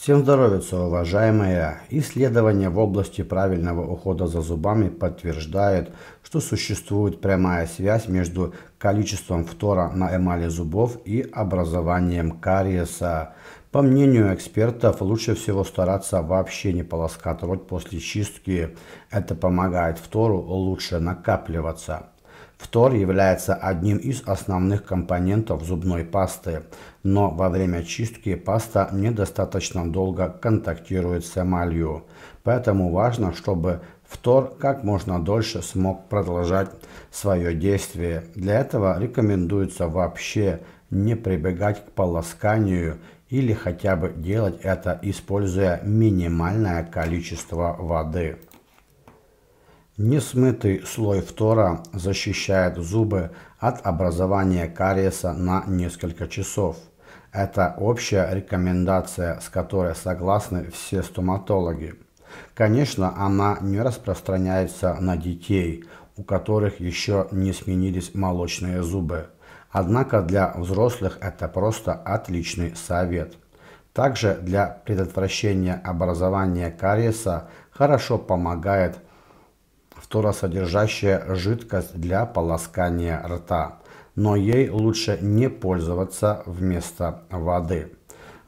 Всем здоровья, уважаемые! Исследования в области правильного ухода за зубами подтверждают, что существует прямая связь между количеством фтора на эмали зубов и образованием кариеса. По мнению экспертов, лучше всего стараться вообще не полоскать рот после чистки. Это помогает фтору лучше накапливаться. Фтор является одним из основных компонентов зубной пасты, но во время чистки паста недостаточно долго контактирует с эмалью, поэтому важно, чтобы Фтор как можно дольше смог продолжать свое действие. Для этого рекомендуется вообще не прибегать к полосканию или хотя бы делать это, используя минимальное количество воды. Несмытый слой фтора защищает зубы от образования кариеса на несколько часов. Это общая рекомендация, с которой согласны все стоматологи. Конечно, она не распространяется на детей, у которых еще не сменились молочные зубы. Однако для взрослых это просто отличный совет. Также для предотвращения образования кариеса хорошо помогает фторосодержащая жидкость для полоскания рта, но ей лучше не пользоваться вместо воды.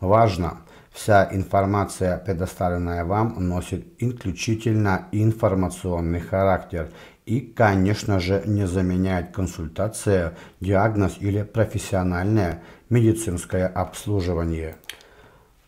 Важно! Вся информация, предоставленная вам, носит исключительно информационный характер и, конечно же, не заменяет консультация, диагноз или профессиональное медицинское обслуживание.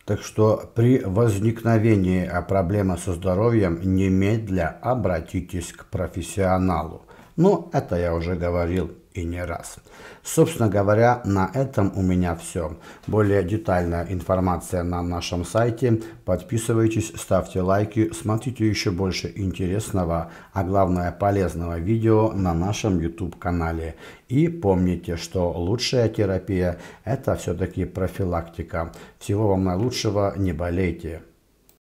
Так что при возникновении а, проблемы со здоровьем немедля обратитесь к профессионалу. Но это я уже говорил и не раз. Собственно говоря, на этом у меня все. Более детальная информация на нашем сайте. Подписывайтесь, ставьте лайки, смотрите еще больше интересного, а главное полезного видео на нашем YouTube-канале. И помните, что лучшая терапия – это все-таки профилактика. Всего вам наилучшего, не болейте.